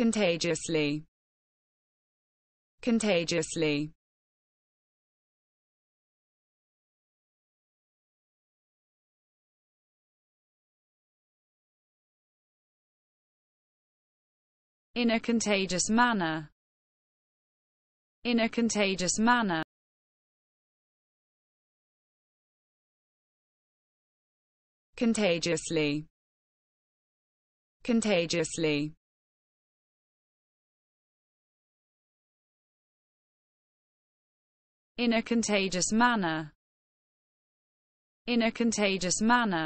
contagiously contagiously in a contagious manner in a contagious manner contagiously contagiously in a contagious manner in a contagious manner